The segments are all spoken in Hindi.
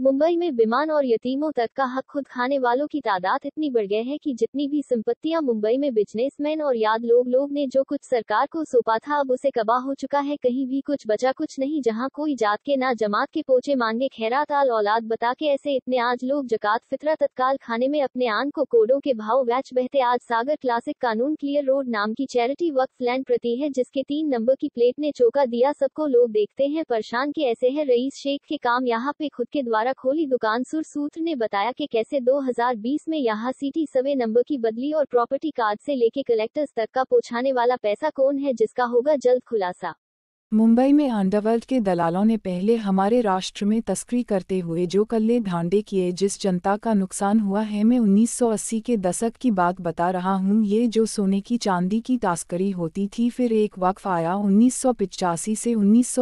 मुंबई में विमान और यतीमों तक का हक खुद खाने वालों की तादाद इतनी बढ़ गई है कि जितनी भी संपत्तियां मुंबई में बिजनेसमैन और याद लोग लोग ने जो कुछ सरकार को सौंपा था अब उसे कबा हो चुका है कहीं भी कुछ बचा कुछ नहीं जहां कोई जात के ना जमात के पोचे मांगे खैरात आल औलाद बता के ऐसे इतने आज लोग जकात फितरा तत्काल खाने में अपने आन को कोडो के भाव वैच बहते आज सागर क्लासिक कानून क्लियर रोड नाम की चैरिटी वक्त लैंड प्रति है जिसके तीन नंबर की प्लेट ने चौका दिया सबको लोग देखते हैं परेशान के ऐसे है रईस शेख के काम यहाँ पे खुद के द्वारा द्वारा खोली दुकान सुर सूत्र ने बताया कि कैसे 2020 में यहाँ सिटी सवे नंबर की बदली और प्रॉपर्टी कार्ड से लेके कलेक्टर्स तक का पहुँचाने वाला पैसा कौन है जिसका होगा जल्द खुलासा मुंबई में अंडरवर्ल्ड के दलालों ने पहले हमारे राष्ट्र में तस्करी करते हुए जो कल्ले धांडे किए जिस जनता का नुकसान हुआ है मैं 1980 के दशक की बात बता रहा हूं ये जो सोने की चांदी की तस्करी होती थी फिर एक वक्फ आया उन्नीस से उन्नीस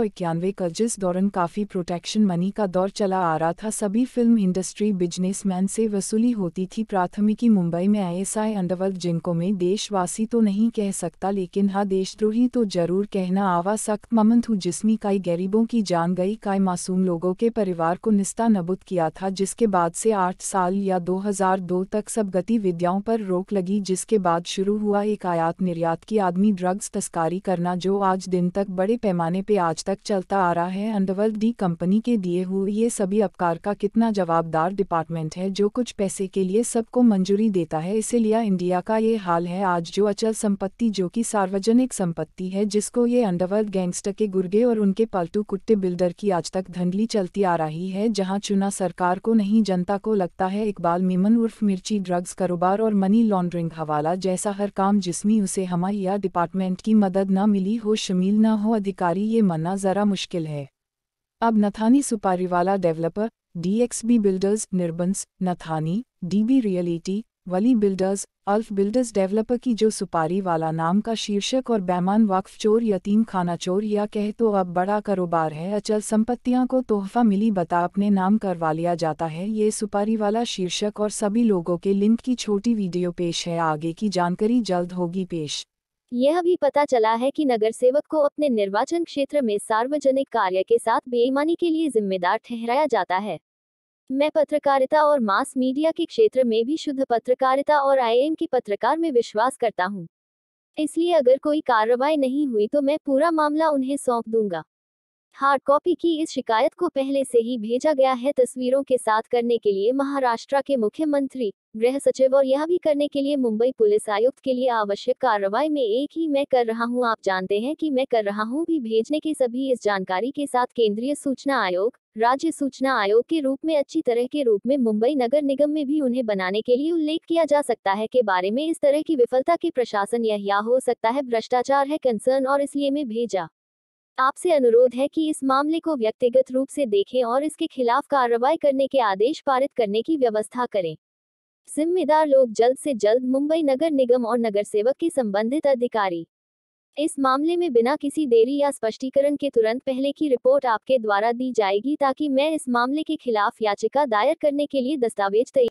का जिस दौरान काफ़ी प्रोटेक्शन मनी का दौर चला आ रहा था सभी फिल्म इंडस्ट्री बिजनेसमैन से वसूली होती थी प्राथमिकी मुंबई में आईएसआई अंडरवर्ल्ड जिनको मैं देशवासी तो नहीं कह सकता लेकिन हाँ देशद्रोही तो जरूर कहना आवा सख्त ममंत हूँ कई गरीबों की जान गई कई मासूम लोगों के परिवार को निस्ता नबुद किया था जिसके बाद से आठ साल या 2002 तक सब गतिविधियों पर रोक लगी जिसके बाद शुरू हुआ एक आयात निर्यात की आदमी ड्रग्स तस्कारी करना जो आज दिन तक बड़े पैमाने पर आज तक चलता आ रहा है अंडरवर्ल्ड डी कंपनी के दिए हुए ये सभी अपकार का कितना जवाबदार डिपार्टमेंट है जो कुछ पैसे के लिए सबको मंजूरी देता है इसीलिए इंडिया का ये हाल है आज जो अचल संपत्ति जो कि सार्वजनिक संपत्ति है जिसको ये अंडरवर्ल्ड गैंगस्टर टके गुर्गे और उनके पालतू कुत्ते बिल्डर की आज तक धंधली चलती आ रही है जहां चुना सरकार को नहीं जनता को लगता है इकबाल मीमन उर्फ मिर्ची ड्रग्स कारोबार और मनी लॉन्ड्रिंग हवाला जैसा हर काम जिसमें उसे हमारी या डिपार्टमेंट की मदद न मिली हो शमील न हो अधिकारी ये मनना ज़रा मुश्किल है अब Nathani Suparivala developer DXB builders निर्बंस नथानी डीबी रियलिटी वली बिल्डर्स अल्फ बिल्डर्स डेवलपर की जो सुपारी वाला नाम का शीर्षक और बैमान वक्फ चोर यतीम खाना चोर या कह तो अब बड़ा कारोबार है अचल संपत्तियां को तोहफा मिली बता अपने नाम करवा लिया जाता है ये सुपारी वाला शीर्षक और सभी लोगों के लिंक की छोटी वीडियो पेश है आगे की जानकारी जल्द होगी पेश यह भी पता चला है कि नगर सेवक को अपने निर्वाचन क्षेत्र में सार्वजनिक कार्य के साथ बेईमानी के लिए जिम्मेदार ठहराया जाता है मैं पत्रकारिता और मास मीडिया के क्षेत्र में भी शुद्ध पत्रकारिता और आईएम की पत्रकार में विश्वास करता हूँ इसलिए अगर कोई कार्रवाई नहीं हुई तो मैं पूरा मामला उन्हें सौंप दूंगा हार्ड कॉपी की इस शिकायत को पहले से ही भेजा गया है तस्वीरों के साथ करने के लिए महाराष्ट्र के मुख्यमंत्री गृह सचिव और यह भी करने के लिए मुंबई पुलिस आयुक्त के लिए आवश्यक कार्रवाई में एक ही मैं कर रहा हूं आप जानते हैं कि मैं कर रहा हूं भी भेजने के सभी इस जानकारी के साथ केंद्रीय सूचना आयोग राज्य सूचना आयोग के रूप में अच्छी तरह के रूप में मुंबई नगर निगम में भी उन्हें बनाने के लिए उल्लेख किया जा सकता है के बारे में इस तरह की विफलता के प्रशासन यह या हो सकता है भ्रष्टाचार है कंसर्न और इसलिए मैं भेजा आपसे अनुरोध है कि इस मामले को व्यक्तिगत रूप से देखें और इसके खिलाफ कार्रवाई करने के आदेश पारित करने की व्यवस्था करें जिम्मेदार लोग जल्द से जल्द मुंबई नगर निगम और नगर सेवक के संबंधित अधिकारी इस मामले में बिना किसी देरी या स्पष्टीकरण के तुरंत पहले की रिपोर्ट आपके द्वारा दी जाएगी ताकि मैं इस मामले के खिलाफ याचिका दायर करने के लिए दस्तावेज तैयार